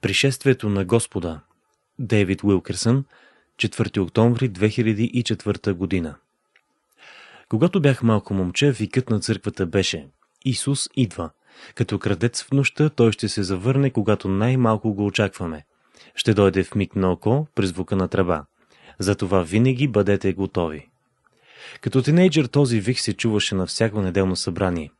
Пришествието на Господа. Дейвид Уилкерсън, 4 октомври 2004 година. Когато бях малко момче, викът на църквата беше Исус идва. Като крадец в нощта, той ще се завърне, когато най-малко го очакваме. Ще дойде в миг на око, при звука на тръба. Затова винаги бъдете готови. Като тинейджър този вих се чуваше на всяко неделно събрание.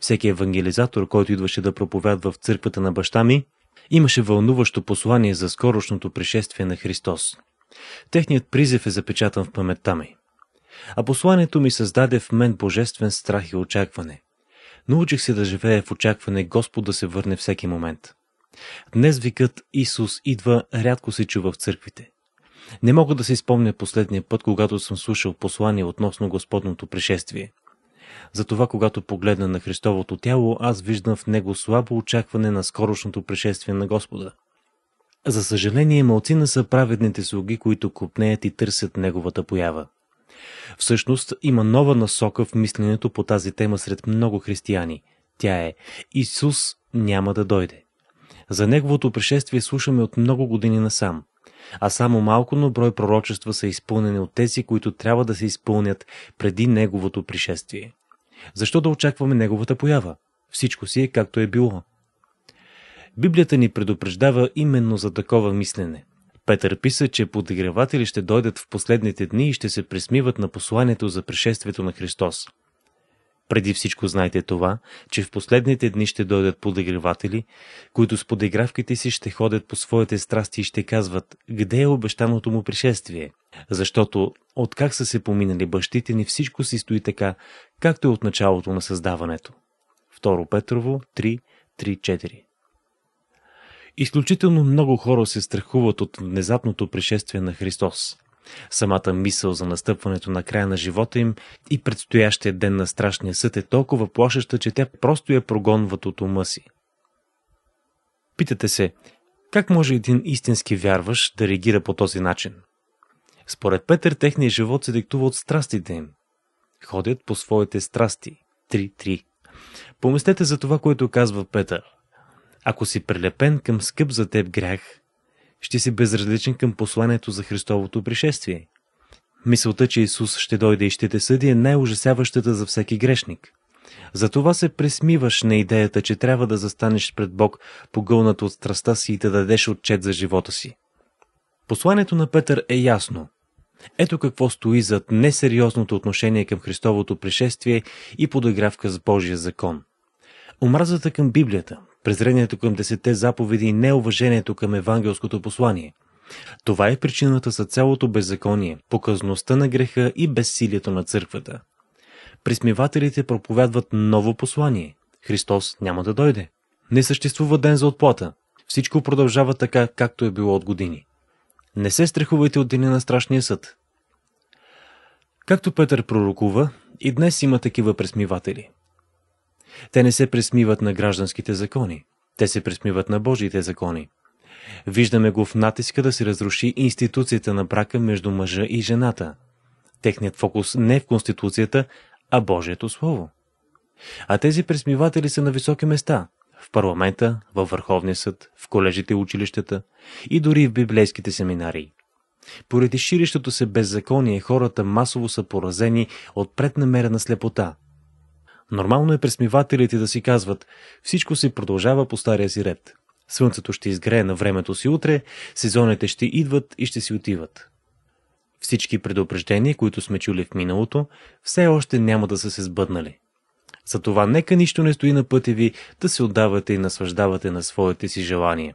Всеки евангелизатор, който идваше да проповядва в църквата на баща ми, имаше вълнуващо послание за скорошното пришествие на Христос. Техният призив е запечатан в паметта ми. А посланието ми създаде в мен божествен страх и очакване. Научих се да живея в очакване Господ да се върне всеки момент. Днес викът Исус идва рядко се чува в църквите. Не мога да се спомня последния път, когато съм слушал послание относно Господното пришествие. Затова, когато погледна на Христовото тяло, аз виждам в него слабо очакване на скорошното пришествие на Господа. За съжаление, малцина са праведните слуги, които купнеят и търсят неговата поява. Всъщност, има нова насока в мисленето по тази тема сред много християни. Тя е Исус няма да дойде. За неговото пришествие слушаме от много години насам. А само малко на брой пророчества са изпълнени от тези, които трябва да се изпълнят преди неговото пришествие. Защо да очакваме неговата поява? Всичко си е както е било. Библията ни предупреждава именно за такова мислене. Петър писа, че подигреватели ще дойдат в последните дни и ще се пресмиват на посланието за пришествието на Христос – преди всичко знайте това, че в последните дни ще дойдат подигреватели, които с подигравките си ще ходят по своите страсти и ще казват «Къде е обещаното му пришествие?» Защото от как са се поминали бащите ни всичко си стои така, както е от началото на създаването. 2 Петрово 3, 3 4 Изключително много хора се страхуват от внезапното пришествие на Христос – Самата мисъл за настъпването на края на живота им и предстоящия ден на страшния съд е толкова плашеща, че те просто я прогонват от ума си. Питате се, как може един истински вярваш да реагира по този начин? Според Петър, техният живот се диктува от страстите им. Ходят по своите страсти. 3.3. Помислете за това, което казва Петър. Ако си прилепен към скъп за теб грях, ще си безразличен към посланието за Христовото пришествие. Мисълта, че Исус ще дойде и ще те съди е най-ужасяващата за всеки грешник. Затова се пресмиваш на идеята, че трябва да застанеш пред Бог, погълнат от страста си и да дадеш отчет за живота си. Посланието на Петър е ясно. Ето какво стои зад несериозното отношение към Христовото пришествие и подигравка с Божия закон – Омразата към Библията, презрението към десете заповеди и неуважението към евангелското послание. Това е причината за цялото беззаконие, показността на греха и безсилието на църквата. Присмивателите проповядват ново послание. Христос няма да дойде. Не съществува ден за отплата. Всичко продължава така, както е било от години. Не се страхувайте от деня на страшния съд. Както Петър пророкува, и днес има такива пресмиватели – те не се пресмиват на гражданските закони. Те се пресмиват на Божиите закони. Виждаме го в натиска да се разруши институцията на брака между мъжа и жената. Техният фокус не е в Конституцията, а Божието Слово. А тези пресмиватели са на високи места – в парламента, във Върховния съд, в колежите и училищата и дори в библейските семинарии. Поради ширищото се беззаконие хората масово са поразени от преднамерена слепота – Нормално е пресмивателите да си казват «Всичко се продължава по стария си ред». Слънцето ще изгрее на времето си утре, сезоните ще идват и ще си отиват. Всички предупреждения, които сме чули в миналото, все още няма да са се сбъднали. Затова нека нищо не стои на пътя ви да се отдавате и наслаждавате на своите си желания.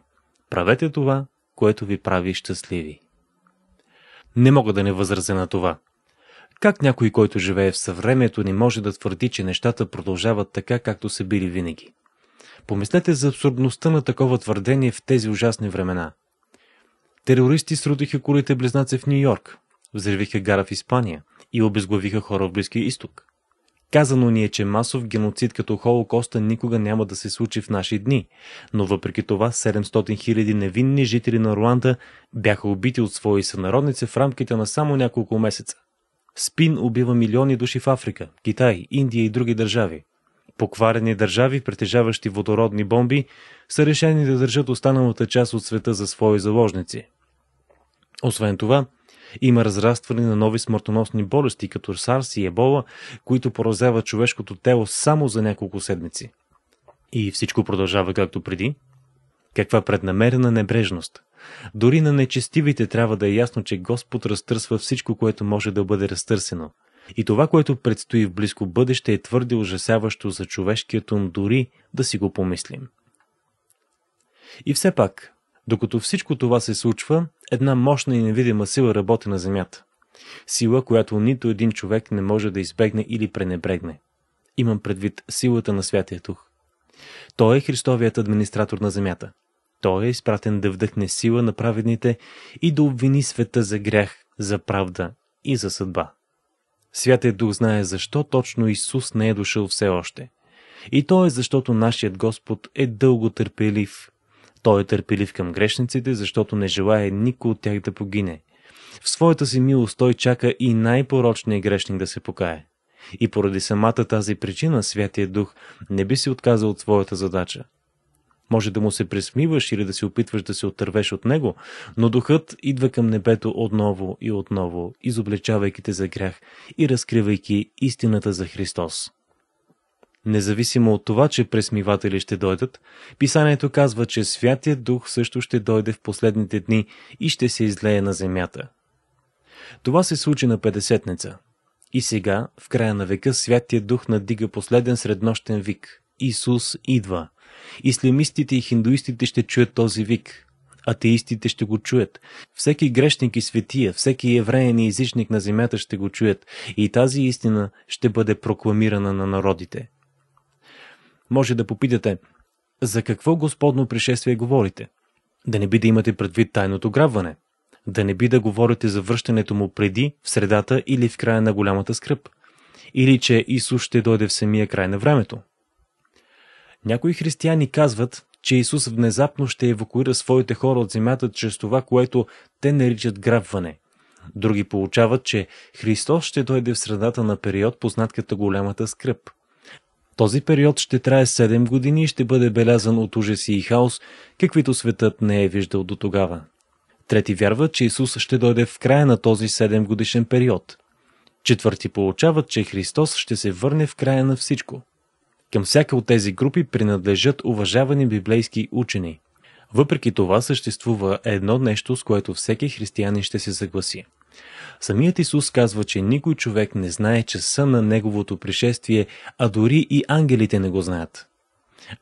Правете това, което ви прави щастливи. Не мога да не възразя на това – как някой, който живее в съвремето ни, може да твърди, че нещата продължават така, както са били винаги? Помислете за абсурдността на такова твърдение в тези ужасни времена. Терористи срутиха колите близнаци в Нью Йорк, взривиха гара в Испания и обезглавиха хора в Близкия изток. Казано ни е, че масов геноцид като Холокоста никога няма да се случи в наши дни, но въпреки това 700 000 невинни жители на Руанда бяха убити от свои сънародници в рамките на само няколко месеца. Спин убива милиони души в Африка, Китай, Индия и други държави. Покварени държави, притежаващи водородни бомби, са решени да държат останалата част от света за свои заложници. Освен това, има разрастване на нови смъртоносни болести, като САРС и Ебола, които поразяват човешкото тело само за няколко седмици. И всичко продължава както преди? Каква преднамерена небрежност – дори на нечестивите трябва да е ясно, че Господ разтърсва всичко, което може да бъде разтърсено. И това, което предстои в близко бъдеще, е твърде ужасяващо за човешкият ум, дори да си го помислим. И все пак, докато всичко това се случва, една мощна и невидима сила работи на Земята. Сила, която нито един човек не може да избегне или пренебрегне. Имам предвид силата на Святия Дух. Той е Христовият администратор на Земята – той е изпратен да вдъхне сила на праведните и да обвини света за грях, за правда и за съдба. Святият е Дух знае защо точно Исус не е дошъл все още. И то е защото нашият Господ е дълго търпелив. Той е търпелив към грешниците, защото не желая никой от тях да погине. В своята си милост той чака и най-порочният грешник да се покае. И поради самата тази причина Святия Дух не би се отказал от своята задача. Може да му се пресмиваш или да се опитваш да се отървеш от него, но духът идва към небето отново и отново, изобличавайки те за грях и разкривайки истината за Христос. Независимо от това, че пресмиватели ще дойдат, писанието казва, че Святият Дух също ще дойде в последните дни и ще се излее на земята. Това се случи на Петдесетница. И сега, в края на века, Святият Дух надига последен среднощен вик. Исус идва. Ислямистите и хиндуистите ще чуят този вик. Атеистите ще го чуят. Всеки грешник и светия, всеки евреен и езичник на земята ще го чуят. И тази истина ще бъде прокламирана на народите. Може да попитате, за какво Господно пришествие говорите? Да не би да имате предвид тайното грабване. Да не би да говорите за връщането му преди, в средата или в края на голямата скръп. Или че Исус ще дойде в самия край на времето. Някои християни казват, че Исус внезапно ще евакуира своите хора от земята чрез това, което те наричат грабване. Други получават, че Христос ще дойде в средата на период, познат като голямата скръп. Този период ще трае 7 години и ще бъде белязан от ужаси и хаос, каквито светът не е виждал до тогава. Трети вярват, че Исус ще дойде в края на този 7 годишен период. Четвърти получават, че Христос ще се върне в края на всичко – към всяка от тези групи принадлежат уважавани библейски учени. Въпреки това съществува едно нещо, с което всеки християнин ще се съгласи. Самият Исус казва, че никой човек не знае часа на неговото пришествие, а дори и ангелите не го знаят.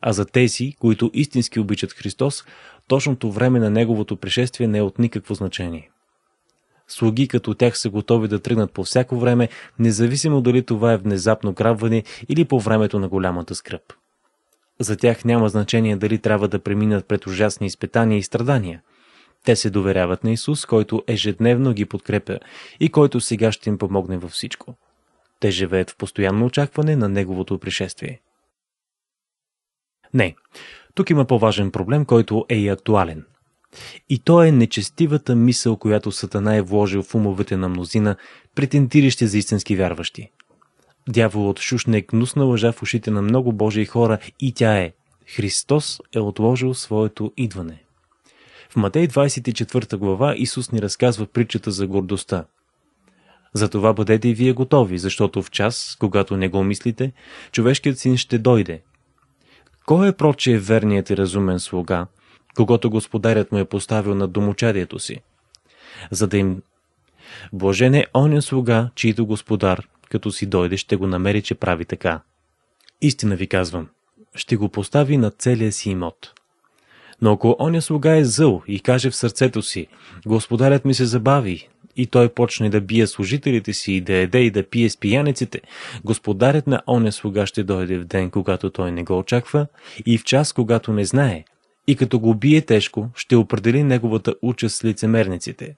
А за тези, които истински обичат Христос, точното време на неговото пришествие не е от никакво значение слуги като тях са готови да тръгнат по всяко време, независимо дали това е внезапно грабване или по времето на голямата скръп. За тях няма значение дали трябва да преминат пред ужасни изпитания и страдания. Те се доверяват на Исус, който ежедневно ги подкрепя и който сега ще им помогне във всичко. Те живеят в постоянно очакване на Неговото пришествие. Не, тук има по-важен проблем, който е и актуален – и то е нечестивата мисъл, която Сатана е вложил в умовете на мнозина, претендиращи за истински вярващи. Дяволът шушне е гнусна лъжа в ушите на много Божии хора и тя е Христос е отложил своето идване. В Матей 24 глава Исус ни разказва притчата за гордостта. Затова бъдете и вие готови, защото в час, когато не го мислите, човешкият син ще дойде. Кой е проче верният и разумен слуга – когато господарят му е поставил на домочадието си, за да им... Блажен е оня слуга, чийто господар, като си дойде, ще го намери, че прави така. Истина ви казвам, ще го постави на целия си имот. Но ако оня слуга е зъл и каже в сърцето си, господарят ми се забави, и той почне да бие служителите си и да еде и да пие с пияниците, господарят на оня слуга ще дойде в ден, когато той не го очаква и в час, когато не знае, и като го бие тежко, ще определи неговата участ с лицемерниците.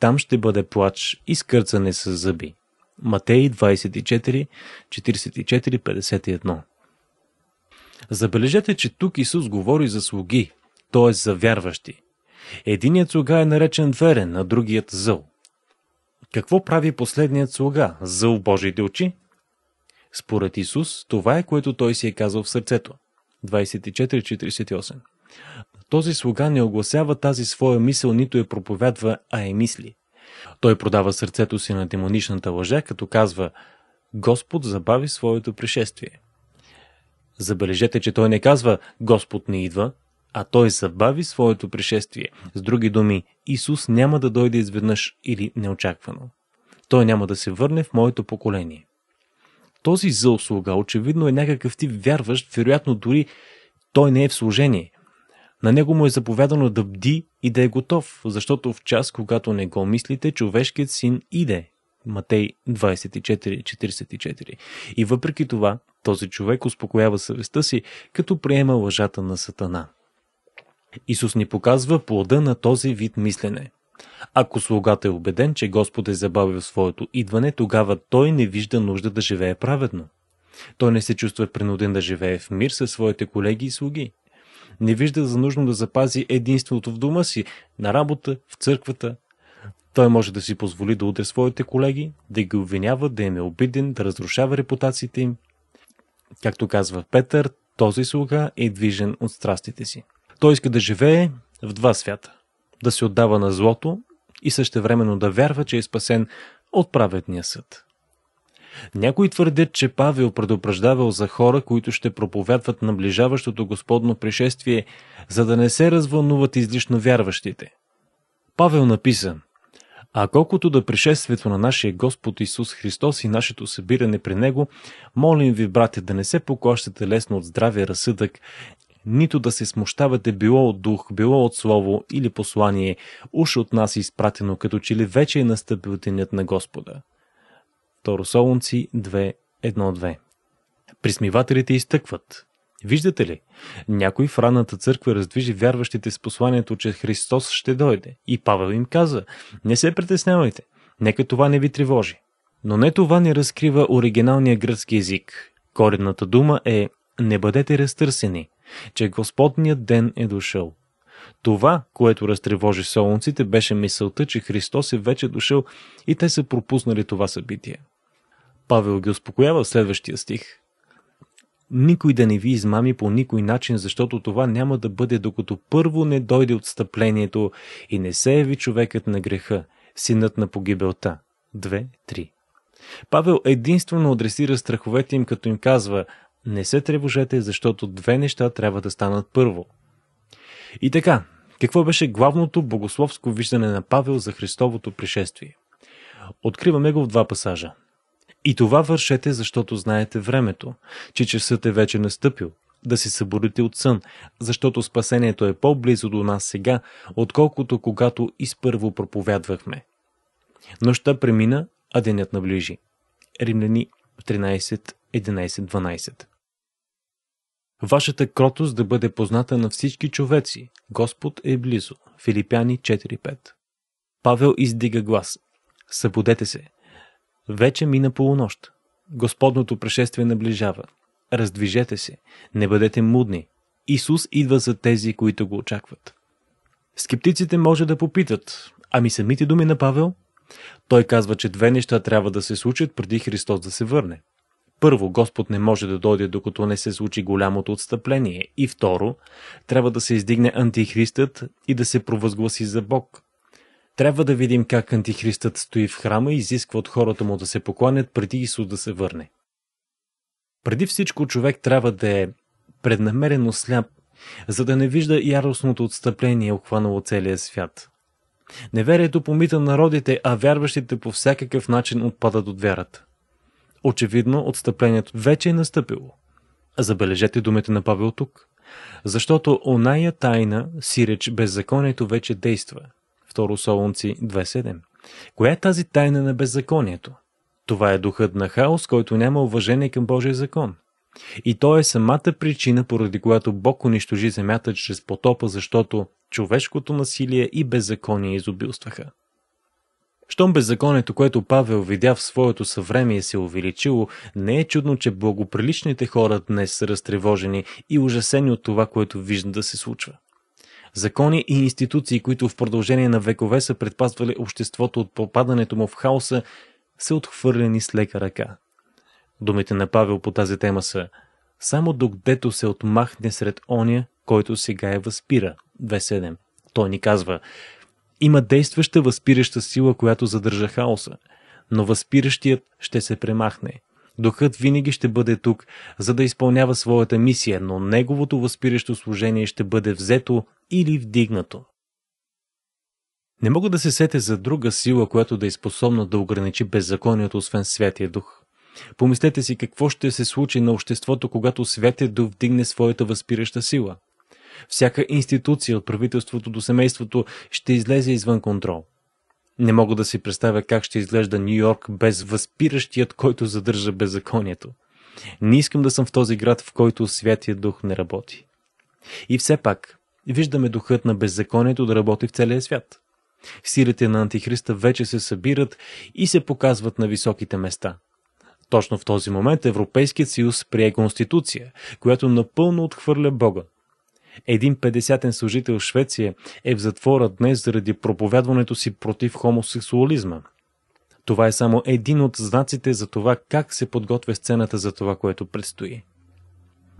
Там ще бъде плач и скърцане с зъби. Матей 24, 44, 51 Забележете, че тук Исус говори за слуги, т.е. за вярващи. Единият слуга е наречен верен, а другият зъл. Какво прави последният слуга, зъл Божиите очи? Според Исус, това е което той си е казал в сърцето. 24-48 този слуга не огласява тази своя мисъл, нито я проповядва, а е мисли. Той продава сърцето си на демоничната лъжа, като казва Господ забави своето пришествие. Забележете, че той не казва Господ не идва, а той забави своето пришествие. С други думи, Исус няма да дойде изведнъж или неочаквано. Той няма да се върне в моето поколение. Този зъл слуга очевидно е някакъв тип вярващ, вероятно дори той не е в служение. На него му е заповядано да бди и да е готов, защото в час, когато не го мислите, човешкият син иде. Матей 24.44 И въпреки това, този човек успокоява съвестта си, като приема лъжата на Сатана. Исус ни показва плода на този вид мислене. Ако слугата е убеден, че Господ е забавил своето идване, тогава той не вижда нужда да живее праведно. Той не се чувства принуден да живее в мир със своите колеги и слуги не вижда за нужно да запази единството в дома си, на работа, в църквата. Той може да си позволи да удря своите колеги, да ги обвинява, да им е обиден, да разрушава репутациите им. Както казва Петър, този слуга е движен от страстите си. Той иска да живее в два свята. Да се отдава на злото и същевременно да вярва, че е спасен от праведния съд. Някои твърдят, че Павел предупреждавал за хора, които ще проповядват наближаващото Господно пришествие, за да не се развълнуват излишно вярващите. Павел написа, а колкото да пришествието на нашия Господ Исус Христос и нашето събиране при Него, молим ви, брате, да не се поклащате лесно от здравия разсъдък, нито да се смущавате било от дух, било от слово или послание, уж от нас е изпратено, като че ли вече е настъпил денят на Господа. Солунци 2.1.2. Присмивателите изтъкват. Виждате ли, някой в ранната църква раздвижи вярващите с посланието, че Христос ще дойде. И Павел им каза, не се притеснявайте, нека това не ви тревожи. Но не това не разкрива оригиналния гръцки език. Коренната дума е «не бъдете разтърсени», че Господният ден е дошъл. Това, което разтревожи солнците, беше мисълта, че Христос е вече дошъл и те са пропуснали това събитие. Павел ги успокоява в следващия стих. Никой да не ви измами по никой начин, защото това няма да бъде докато първо не дойде отстъплението и не се яви човекът на греха, синът на погибелта. 2.3 Павел единствено адресира страховете им, като им казва «Не се тревожете, защото две неща трябва да станат първо». И така, какво беше главното богословско виждане на Павел за Христовото пришествие? Откриваме го в два пасажа – и това вършете, защото знаете времето, че часът е вече настъпил, да се съборите от сън, защото спасението е по-близо до нас сега, отколкото когато изпърво проповядвахме. Нощта премина, а денят наближи. Римляни 13, 11, 12 Вашата кротост да бъде позната на всички човеци. Господ е близо. Филипяни 4.5 Павел издига глас. Събудете се, вече мина полунощ. Господното пришествие наближава. Раздвижете се, не бъдете мудни. Исус идва за тези, които го очакват. Скептиците може да попитат, ами самите думи на Павел? Той казва, че две неща трябва да се случат преди Христос да се върне. Първо, Господ не може да дойде докато не се случи голямото отстъпление. И второ, трябва да се издигне антихристът и да се провъзгласи за Бог, трябва да видим как антихристът стои в храма и изисква от хората му да се покланят преди Исус да се върне. Преди всичко човек трябва да е преднамерено сляп, за да не вижда яростното отстъпление, охванало целия свят. Неверието помита народите, а вярващите по всякакъв начин отпадат от вярата. Очевидно, отстъплението вече е настъпило. Забележете думите на Павел тук. Защото оная тайна, сиреч беззаконието вече действа – 2 Солунци 2.7. Коя е тази тайна на беззаконието? Това е духът на хаос, който няма уважение към Божия закон. И то е самата причина, поради която Бог унищожи земята чрез потопа, защото човешкото насилие и беззаконие изобилстваха. Щом беззаконието, което Павел видя в своето съвремие се увеличило, не е чудно, че благоприличните хора днес са разтревожени и ужасени от това, което виждат да се случва закони и институции, които в продължение на векове са предпазвали обществото от попадането му в хаоса, са отхвърлени с лека ръка. Думите на Павел по тази тема са «Само докъдето се отмахне сред оня, който сега я възпира» 2.7. Той ни казва «Има действаща възпираща сила, която задържа хаоса, но възпиращият ще се премахне». Духът винаги ще бъде тук, за да изпълнява своята мисия, но неговото възпиращо служение ще бъде взето или вдигнато. Не мога да се сете за друга сила, която да е способна да ограничи беззаконието, освен Святия Дух. Помислете си какво ще се случи на обществото, когато Святия Дух вдигне своята възпираща сила. Всяка институция, от правителството до семейството, ще излезе извън контрол. Не мога да си представя как ще изглежда Нью Йорк без възпиращият, който задържа беззаконието. Не искам да съм в този град, в който Святия Дух не работи. И все пак, виждаме духът на беззаконието да работи в целия свят. Силите на Антихриста вече се събират и се показват на високите места. Точно в този момент Европейският съюз прие конституция, която напълно отхвърля Бога. Един 50-тен служител в Швеция е в затвора днес заради проповядването си против хомосексуализма. Това е само един от знаците за това как се подготвя сцената за това, което предстои.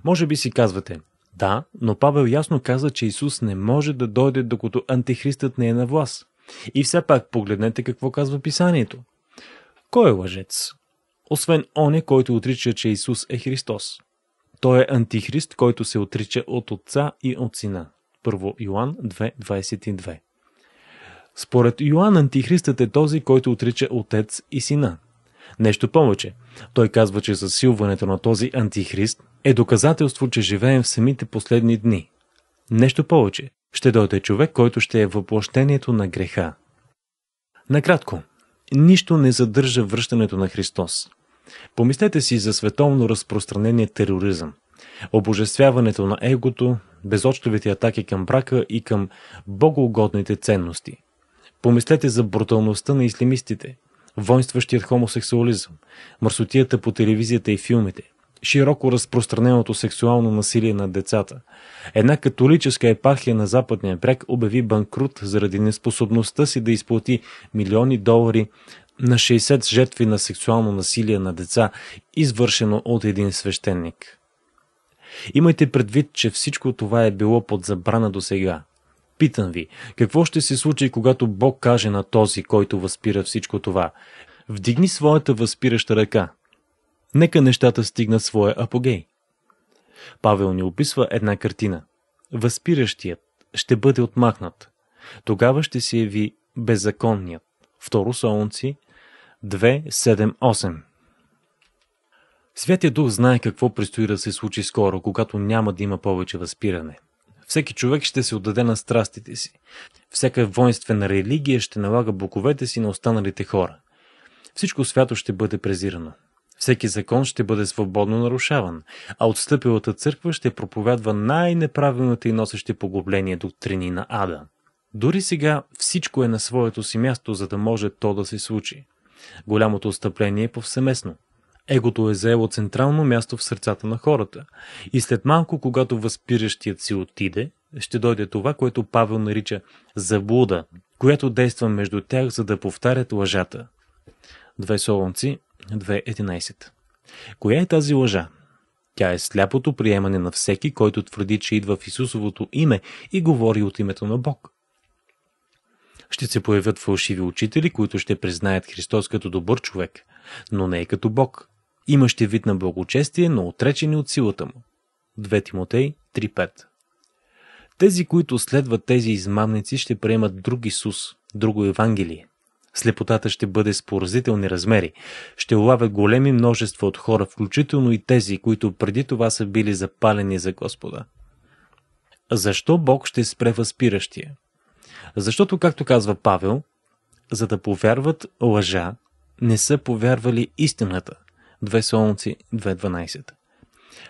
Може би си казвате – да, но Павел ясно каза, че Исус не може да дойде, докато антихристът не е на власт. И все пак погледнете какво казва писанието. Кой е лъжец? Освен е, който отрича, че Исус е Христос. Той е антихрист, който се отрича от Отца и от Сина. 1 Йоан 2.22 Според Йоан антихристът е този, който отрича Отец и Сина. Нещо повече. Той казва, че засилването на този антихрист е доказателство, че живеем в самите последни дни. Нещо повече, ще дойде човек, който ще е въплощението на греха. Накратко, нищо не задържа връщането на Христос. Помислете си за световно разпространение тероризъм, обожествяването на егото, безочтовите атаки към брака и към богоугодните ценности. Помислете за бруталността на ислимистите, воинстващият хомосексуализъм, мърсотията по телевизията и филмите – широко разпространеното сексуално насилие на децата. Една католическа епархия на Западния бряг обяви банкрут заради неспособността си да изплати милиони долари на 60 жертви на сексуално насилие на деца, извършено от един свещеник. Имайте предвид, че всичко това е било под забрана до сега. Питам ви, какво ще се случи, когато Бог каже на този, който възпира всичко това? Вдигни своята възпираща ръка. Нека нещата стигнат своя апогей. Павел ни описва една картина. Възпиращият ще бъде отмахнат. Тогава ще се яви беззаконният. Второ Солунци 2.7.8 Святия Дух знае какво предстои да се случи скоро, когато няма да има повече възпиране. Всеки човек ще се отдаде на страстите си. Всяка воинствена религия ще налага боковете си на останалите хора. Всичко свято ще бъде презирано. Всеки закон ще бъде свободно нарушаван, а отстъпилата църква ще проповядва най-неправилните и носещи погубление доктрини на ада. Дори сега всичко е на своето си място, за да може то да се случи. Голямото отстъпление е повсеместно. Егото е заело централно място в сърцата на хората. И след малко, когато възпиращият си отиде, ще дойде това, което Павел нарича заблуда, която действа между тях, за да повтарят лъжата. Две солонци, 2.11. Коя е тази лъжа? Тя е сляпото приемане на всеки, който твърди, че идва в Исусовото име и говори от името на Бог. Ще се появят фалшиви учители, които ще признаят Христос като добър човек, но не е като Бог. Имащи вид на благочестие, но отречени от силата му. 2 Тимотей 3.5 Тези, които следват тези измамници, ще приемат друг Исус, друго Евангелие – Слепотата ще бъде с поразителни размери. Ще улавя големи множества от хора, включително и тези, които преди това са били запалени за Господа. Защо Бог ще спре възпиращия? Защото, както казва Павел, за да повярват лъжа, не са повярвали истината. 2 Солнци 2.12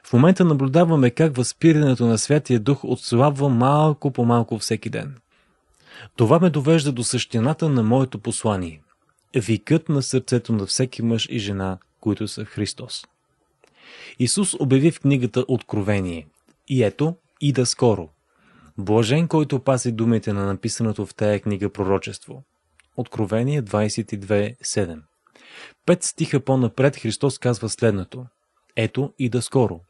В момента наблюдаваме как възпирането на Святия Дух отслабва малко по малко всеки ден – това ме довежда до същината на моето послание. Викът на сърцето на всеки мъж и жена, които са Христос. Исус обяви в книгата Откровение. И ето, и да скоро. Блажен, който пази думите на написаното в тая книга пророчество. Откровение 22.7 Пет стиха по-напред Христос казва следното. Ето и да скоро.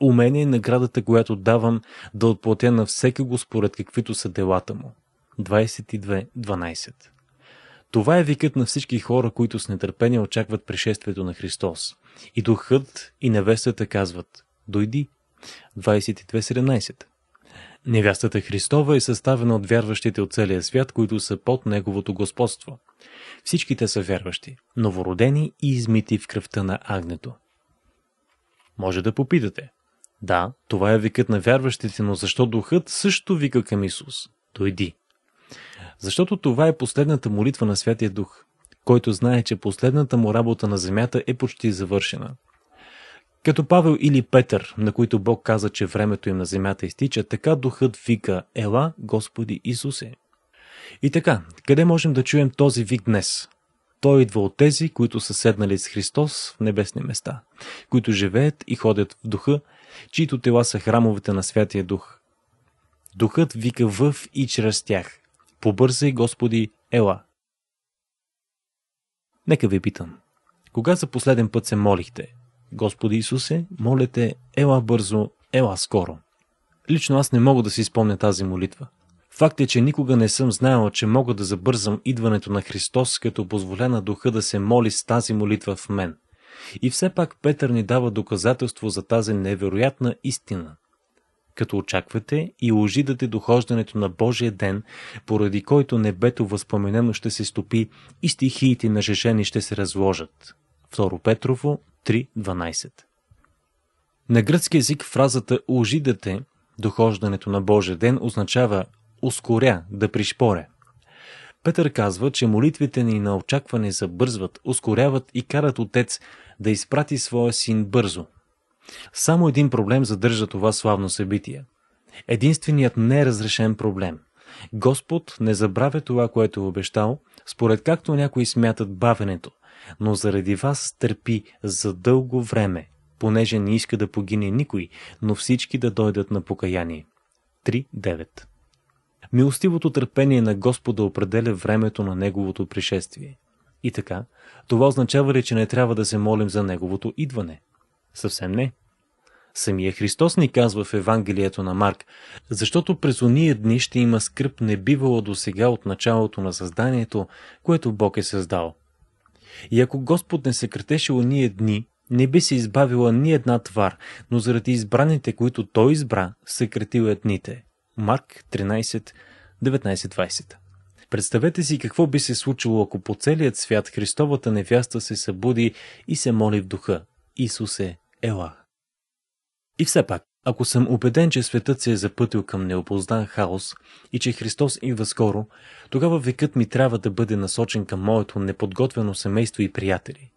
У мен е наградата, която давам да отплатя на всеки го според каквито са делата му. 22.12 Това е викът на всички хора, които с нетърпение очакват пришествието на Христос. И духът и невестата казват «Дойди». 22.17 Невястата Христова е съставена от вярващите от целия свят, които са под Неговото господство. Всичките са вярващи, новородени и измити в кръвта на агнето. Може да попитате. Да, това е викът на вярващите, но защо духът също вика към Исус? Дойди. Защото това е последната молитва на Святия Дух, който знае, че последната му работа на земята е почти завършена. Като Павел или Петър, на които Бог каза, че времето им на земята изтича, така духът вика «Ела, Господи Исусе!» И така, къде можем да чуем този вик днес? Той идва от тези, които са седнали с Христос в небесни места, които живеят и ходят в духа, чието тела са храмовете на Святия Дух. Духът вика в и чрез тях – Побързай, Господи, ела! Нека ви питам. Кога за последен път се молихте? Господи Исусе, молете, ела бързо, ела скоро. Лично аз не мога да си спомня тази молитва. Факт е, че никога не съм знаел, че мога да забързам идването на Христос, като позволя на духа да се моли с тази молитва в мен. И все пак Петър ни дава доказателство за тази невероятна истина – като очаквате, и ожидате дохождането на Божия ден, поради който небето възпоменено ще се стопи и стихиите на жешени ще се разложат. 2 Петрово 3.12 На гръцки език фразата «ожидате» дохождането на Божия ден означава «ускоря, да пришпоря». Петър казва, че молитвите ни на очакване забързват, ускоряват и карат Отец да изпрати своя син бързо – само един проблем задържа това славно събитие. Единственият неразрешен проблем. Господ не забравя това, което е обещал, според както някои смятат бавенето, но заради вас търпи за дълго време, понеже не иска да погине никой, но всички да дойдат на покаяние. 3.9 Милостивото търпение на Господа определя времето на Неговото пришествие. И така, това означава ли, че не трябва да се молим за Неговото идване? Съвсем не. Самия Христос ни казва в Евангелието на Марк, защото през ония дни ще има скръп не бивало до сега от началото на създанието, което Бог е създал. И ако Господ не се кратеше ония дни, не би се избавила ни една твар, но заради избраните, които Той избра, съкратил е дните. Марк 13, 19-20 Представете си какво би се случило, ако по целият свят Христовата невяста се събуди и се моли в духа. Исусе, ела. И все пак, ако съм убеден, че светът се е запътил към неопознан хаос и че Христос идва скоро, тогава векът ми трябва да бъде насочен към моето неподготвено семейство и приятели.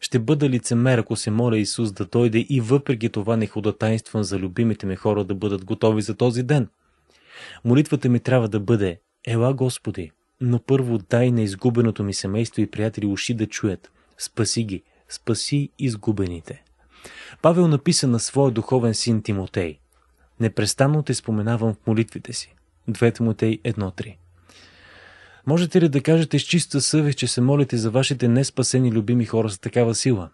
Ще бъда лицемер, ако се моля Исус да дойде и въпреки това не ходатайствам за любимите ми хора да бъдат готови за този ден. Молитвата ми трябва да бъде «Ела, Господи, но първо дай на изгубеното ми семейство и приятели уши да чуят. Спаси ги, спаси изгубените». Павел написа на своя духовен син Тимотей. Непрестанно те споменавам в молитвите си. 2 Тимотей 1.3 Можете ли да кажете с чиста съвест, че се молите за вашите неспасени любими хора с такава сила?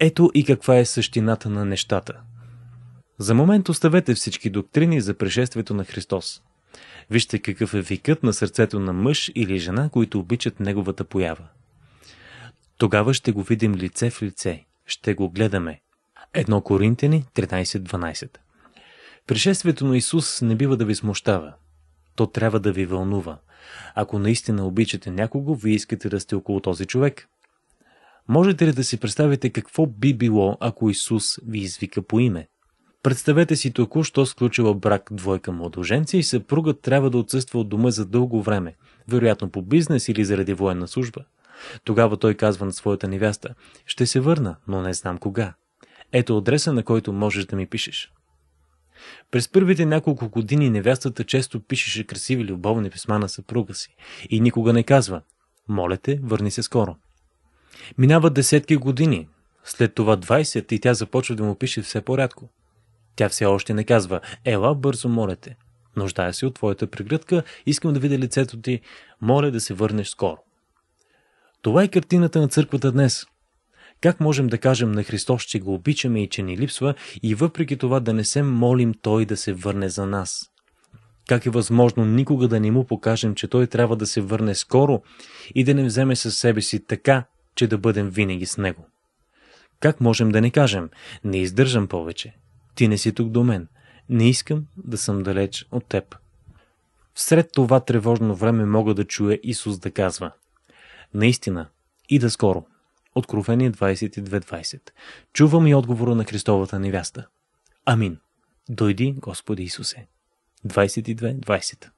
Ето и каква е същината на нещата. За момент оставете всички доктрини за пришествието на Христос. Вижте какъв е викът на сърцето на мъж или жена, които обичат неговата поява. Тогава ще го видим лице в лице ще го гледаме. Едно Коринтени 13.12 Пришествието на Исус не бива да ви смущава. То трябва да ви вълнува. Ако наистина обичате някого, вие искате да сте около този човек. Можете ли да си представите какво би било, ако Исус ви извика по име? Представете си току-що сключила брак двойка младоженци и съпругът трябва да отсъства от дома за дълго време, вероятно по бизнес или заради военна служба. Тогава той казва на своята невяста, ще се върна, но не знам кога. Ето адреса, на който можеш да ми пишеш. През първите няколко години невястата често пишеше красиви любовни писма на съпруга си и никога не казва «Моля те, върни се скоро». Минават десетки години, след това 20 и тя започва да му пише все по-рядко. Тя все още не казва «Ела, бързо, моля те». Нуждая се от твоята прегръдка, искам да видя лицето ти, моля да се върнеш скоро. Това е картината на църквата днес. Как можем да кажем на Христос, че го обичаме и че ни липсва и въпреки това да не се молим Той да се върне за нас? Как е възможно никога да не му покажем, че Той трябва да се върне скоро и да не вземе със себе си така, че да бъдем винаги с Него? Как можем да не кажем, не издържам повече, ти не си тук до мен, не искам да съм далеч от теб? Всред това тревожно време мога да чуя Исус да казва – Наистина, и да скоро. Откровение 22.20. Чувам и отговора на Христовата невяста. Амин. Дойди, Господи Исусе. 22.20.